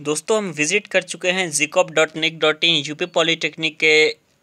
दोस्तों हम विजिट कर चुके हैं JEECUP dot nic dot in UP polytechnic के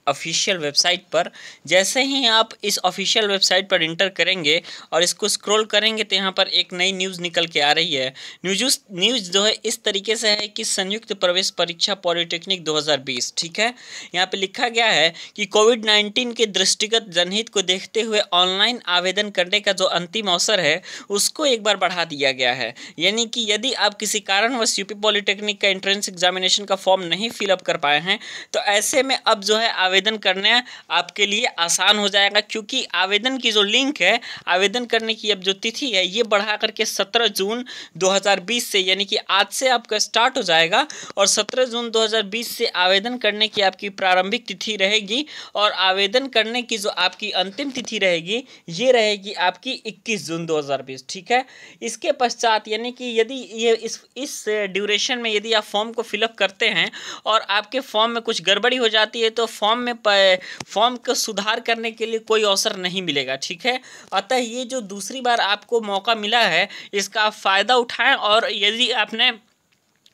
ऑफिशियल वेबसाइट पर जैसे ही आप इस ऑफिशियल वेबसाइट पर इंटर करेंगे और इसको स्क्रॉल करेंगे तो यहाँ पर एक नई न्यूज़ निकल के आ रही है न्यूज न्यूज़ जो है इस तरीके से है कि संयुक्त प्रवेश परीक्षा पॉलिटेक्निक 2020 ठीक है यहाँ पे लिखा गया है कि कोविड 19 के दृष्टिगत जनहित को देखते हुए ऑनलाइन आवेदन करने का जो अंतिम अवसर है उसको एक बार बढ़ा दिया गया है यानी कि यदि आप किसी कारणवश यूपी पॉलिटेक्निक का एंट्रेंस एग्जामिनेशन का फॉर्म नहीं फिलअप कर पाए हैं तो ऐसे में अब जो है आवेदन आवेदन करने आपके लिए आसान हो जाएगा क्योंकि आवेदन की जो लिंक है आवेदन करने की अब जो तिथि है ये बढ़ा करके सत्रह जून 2020 से यानी कि आज से आपका स्टार्ट हो जाएगा और सत्रह जून 2020 से आवेदन करने की आपकी प्रारंभिक तिथि रहेगी और आवेदन करने की जो आपकी अंतिम तिथि रहेगी ये रहेगी आपकी 21 जून 2020 ठीक है इसके पश्चात यानी कि यदि ये इस इस ड्यूरेशन में यदि आप फॉर्म को फिलअप करते हैं और आपके फॉर्म में कुछ गड़बड़ी हो जाती है तो फॉर्म में फॉर्म का सुधार करने के लिए कोई अवसर नहीं मिलेगा ठीक है अतः ये जो दूसरी बार आपको मौका मिला है इसका फ़ायदा उठाएं और यदि आपने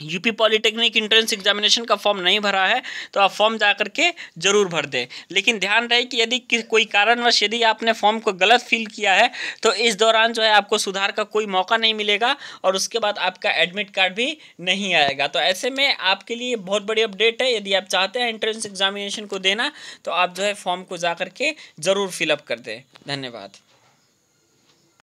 यूपी पॉलिटेक्निक इंट्रेंस एग्जामिनेशन का फॉर्म नहीं भरा है तो आप फॉर्म जा करके ज़रूर भर दें लेकिन ध्यान रहे कि यदि कोई कारणवश यदि आपने फॉर्म को गलत फिल किया है तो इस दौरान जो है आपको सुधार का कोई मौका नहीं मिलेगा और उसके बाद आपका एडमिट कार्ड भी नहीं आएगा तो ऐसे में आपके लिए बहुत बड़ी अपडेट है यदि आप चाहते हैं एंट्रेंस एग्जामिनेशन को देना तो आप जो है फॉर्म को जा करके ज़रूर फिलअप कर दें धन्यवाद